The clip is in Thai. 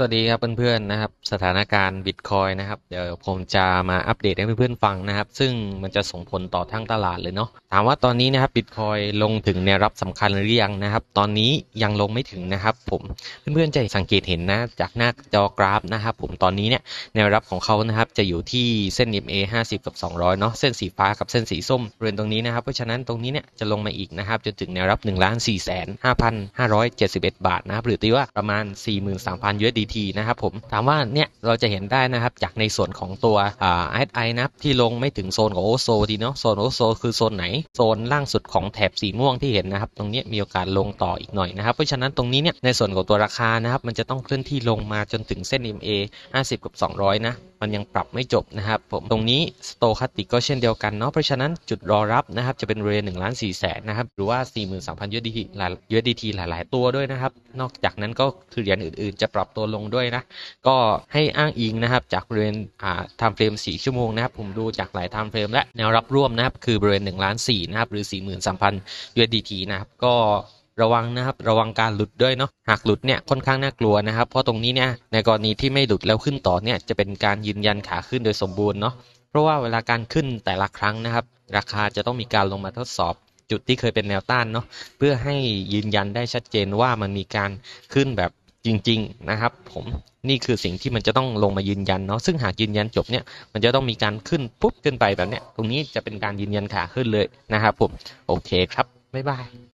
สวัสดีครับเพื่อนๆนะครับสถานการณ์บิตคอยนะครับเดี๋ยวผมจะมาอัปเดตให้เพื่อนๆฟังนะครับซึ่งมันจะส่งผลต่อทั้งตลาดเลยเนาะถามว่าตอนนี้นะครับบิตคอยลงถึงแนวรับสำคัญหรือยังนะครับตอนนี้ยังลงไม่ถึงนะครับผมเพื่อนๆจะสังเกตเห็นนะจากหน้าจอกราฟนะครับผมตอนนี้เนี่ยแนวรับของเขานะครับจะอยู่ที่เส้น MA 50 กับ 200 เนาะเส้นสีฟ้ากับเส้นสีส้มบริเวณตรงนี้นะครับเพราะฉะนั้นตรงนี้เนี่ยจะลงมาอีกนะครับจนถึงแนวรับ1นึ่งล้านสี่แสนห้าพันห้าร้อยเจ็ดสิบเอ็ดบาทนะครับหรือตีว่าประมาณสี่หมื่นสามพันยูเอสดี GPT นะครับผม ถามว่าเนี่ย เราจะเห็นได้นะครับ จากในส่วนของตัวอ่า s i นะครับ ที่ลงไม่ถึงโซนของโอโซดีเนาะโซนโอโซคือโซนไหนโซนล่างสุดของแถบสีม่วงที่เห็นนะครับ ตรงนี้มีโอกาสลงต่ออีกหน่อยนะครับ เพราะฉะนั้นตรงนี้เนี่ยในส่วนของตัวราคานะครับ มันจะต้องเคลื่อนที่ลงมาจนถึงเส้น MA 50กับ200 นะมันยังปรับไม่จบนะครับผมตรงนี้สโตคัติกก็เช่นเดียวกันเนาะเพราะฉะนั้นจุดรอรับนะครับ จะเป็นเรนหนึ่งล้านสี่แสนนะครับหรือว่า43,000ดีทีหลายดีทีหลายยตัวด้วยนะครับนอกจากนั้นก็คือเหรียญอื่น ๆ จะปรับตัวลงด้วยนะก็ให้อ้างอิงนะครับจากบริเวณอ่าไทม์เฟรมสี่ชั่วโมงนะครับ ผมดูจากหลายไทม์เฟรมและแนวรับร่วมนะครับคือบริเวณงล้านสี่นะครับหรือ43,000ดีทีนะครับก็ระวังนะครับระวังการหลุดด้วยเนาะหากหลุดเนี่ยค่อนข้างน่ากลัวนะครับเพราะตรงนี้เนี่ยในกรณีที่ไม่หลุดแล้วขึ้นต่อเนี่ยจะเป็นการยืนยันขาขึ้นโดยสมบูรณ์เนาะเพราะว่าเวลาการขึ้นแต่ละครั้งนะครับราคาจะต้องมีการลงมาทดสอบ จุดที่เคยเป็นแนวต้านเนาะเพื่อให้ยืนยันได้ชัดเจนว่ามันมีการขึ้นแบบจริงๆนะครับผมนี่คือสิ่งที่มันจะต้องลงมายืนยันเนาะซึ่งหากยืนยันจบเนี่ยมันจะต้องมีการขึ้นปุ๊บขึ้นไปแบบเนี้ย ตรงนี้จะเป็นการยืนยันขาขึ้นเลยนะครับผมโอเคครับบ๊ายบาย